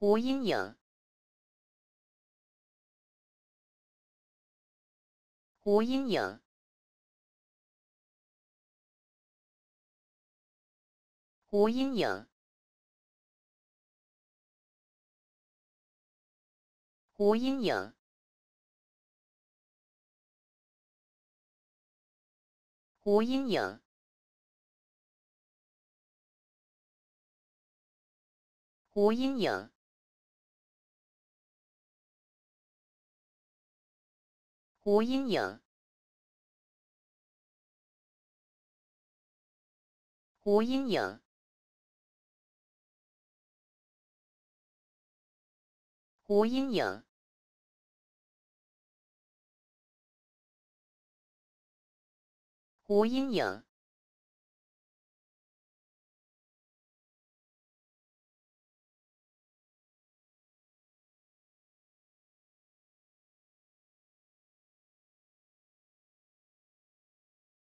无阴影，无阴影，无阴影，无阴影，无阴影。无阴影，无阴影，无阴影，无阴影。